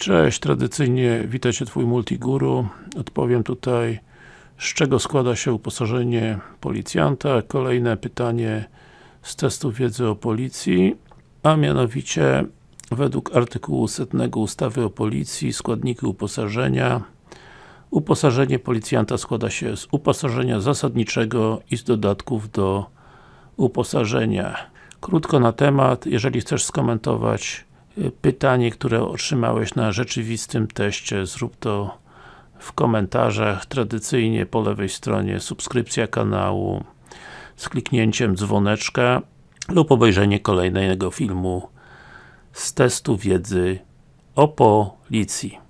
Cześć, tradycyjnie witajcie Twój Multiguru. Odpowiem tutaj, z czego składa się uposażenie policjanta. Kolejne pytanie z testu wiedzy o policji, a mianowicie według artykułu 100 ustawy o policji, składniki uposażenia Uposażenie policjanta składa się z uposażenia zasadniczego i z dodatków do uposażenia. Krótko na temat, jeżeli chcesz skomentować pytanie, które otrzymałeś na rzeczywistym teście, zrób to w komentarzach, tradycyjnie po lewej stronie subskrypcja kanału z kliknięciem dzwoneczka lub obejrzenie kolejnego filmu z testu wiedzy o policji.